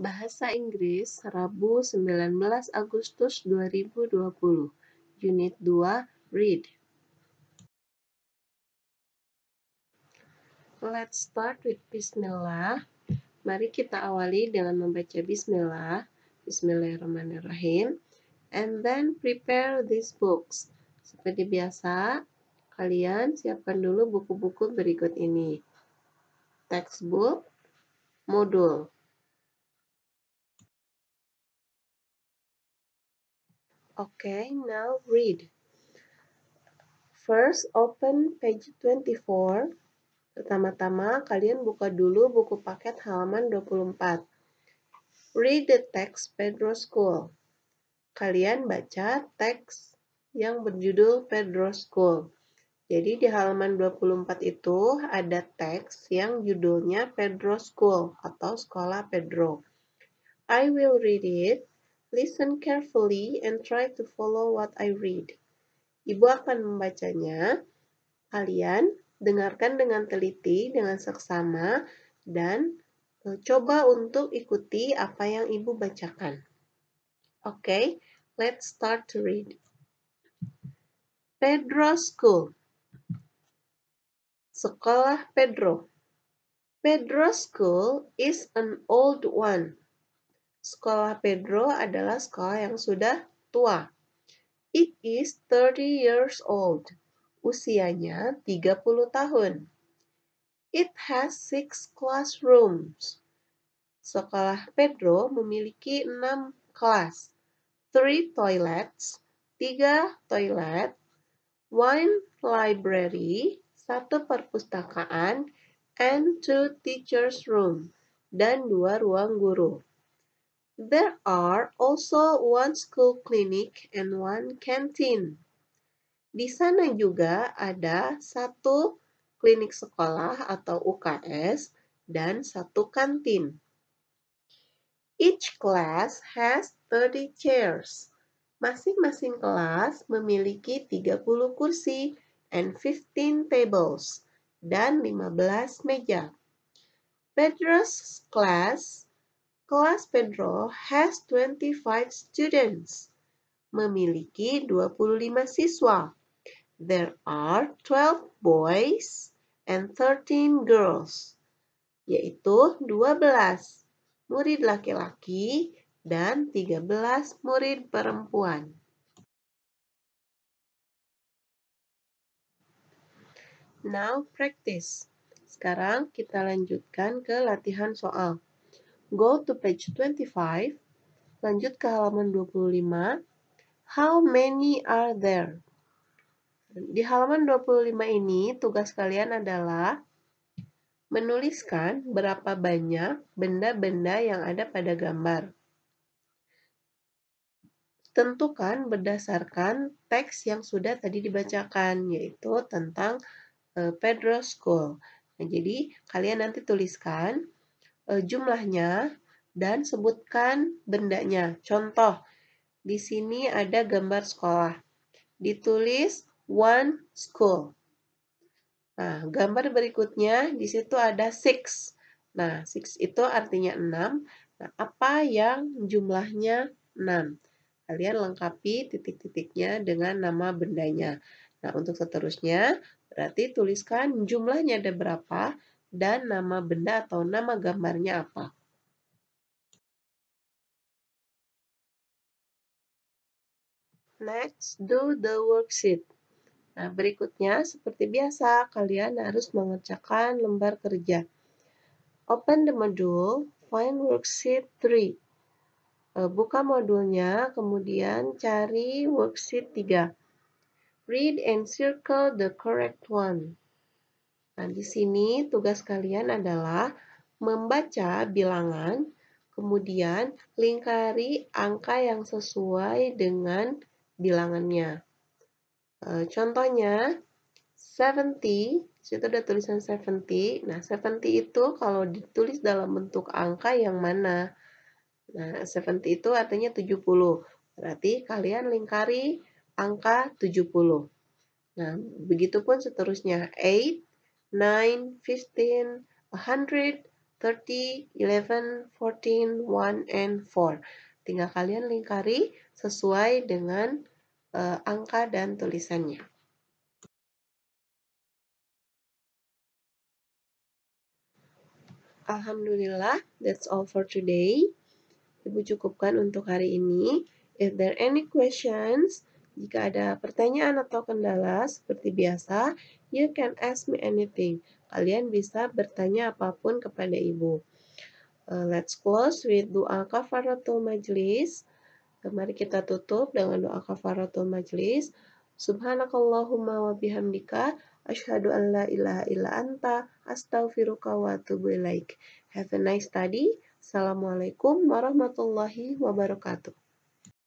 Bahasa Inggris Rabu 19 Agustus 2020 Unit 2 Read Let's start with Bismillah Mari kita awali dengan membaca Bismillah Bismillahirrahmanirrahim And then prepare these books Seperti biasa Kalian siapkan dulu buku-buku berikut ini Textbook Modul Okay, now read. First, open page 24. Pertama-tama, kalian buka dulu buku paket halaman 24. Read the text Pedro School. Kalian baca teks yang berjudul Pedro School. Jadi di halaman 24 itu ada teks yang judulnya Pedro School atau Sekolah Pedro. I will read it Listen carefully and try to follow what I read. Ibu akan membacanya. Kalian dengarkan dengan teliti, dengan seksama, dan e, coba untuk ikuti apa yang ibu bacakan. Oke, okay, let's start to read. Pedro School Sekolah Pedro Pedro School is an old one Sekolah Pedro adalah sekolah yang sudah tua. It is 30 years old. Usianya 30 tahun. It has six classrooms. Sekolah Pedro memiliki enam kelas. Three toilets, tiga toilet, one library, satu perpustakaan, and two teachers room, dan dua ruang guru. There are also one school clinic and one canteen. Di sana juga ada satu klinik sekolah atau UKS dan satu kantin. Each class has 30 chairs. Masing-masing kelas memiliki 30 kursi and 15 tables dan 15 meja. Pedro's class kelas Pedro has 25 students. Memiliki 25 siswa. There are 12 boys and 13 girls. Yaitu 12 murid laki-laki dan 13 murid perempuan. Now practice. Sekarang kita lanjutkan ke latihan soal. Go to page 25. Lanjut ke halaman 25. How many are there? Di halaman 25 ini, tugas kalian adalah menuliskan berapa banyak benda-benda yang ada pada gambar. Tentukan berdasarkan teks yang sudah tadi dibacakan, yaitu tentang eh, Pedro School. Nah, jadi kalian nanti tuliskan Eh, jumlahnya dan sebutkan bendanya. Contoh, di sini ada gambar sekolah. Ditulis one school. Nah, gambar berikutnya di situ ada six. Nah, six itu artinya enam. Nah, apa yang jumlahnya enam? Kalian lengkapi titik-titiknya dengan nama bendanya. Nah, untuk seterusnya, berarti tuliskan jumlahnya ada berapa, dan nama benda atau nama gambarnya apa. Next, do the worksheet. Nah, berikutnya, seperti biasa, kalian harus mengerjakan lembar kerja. Open the module, find worksheet 3. E, buka modulnya, kemudian cari worksheet 3. Read and circle the correct one. Nah, di sini tugas kalian adalah membaca bilangan, kemudian lingkari angka yang sesuai dengan bilangannya. E, contohnya, 70, situ ada tulisan 70. Nah, 70 itu kalau ditulis dalam bentuk angka yang mana? Nah, 70 itu artinya 70. Berarti kalian lingkari angka 70. Nah, begitu pun seterusnya. 8, 9, 15, 100, 30, 11, 14, 1, and 4. Tinggal kalian lingkari sesuai dengan uh, angka dan tulisannya. Alhamdulillah, that's all for today. Ibu cukupkan untuk hari ini. If there are any questions, jika ada pertanyaan atau kendala, seperti biasa, you can ask me anything. Kalian bisa bertanya apapun kepada ibu. Uh, let's close with doa kafaratul majlis. Eh, mari kita tutup dengan doa kafaratul majlis. Subhanakallahumma wa bihamdika ashadu an la ilaha illa anta astaghfiruka wa atubu ilaik. Have a nice study. Assalamualaikum warahmatullahi wabarakatuh.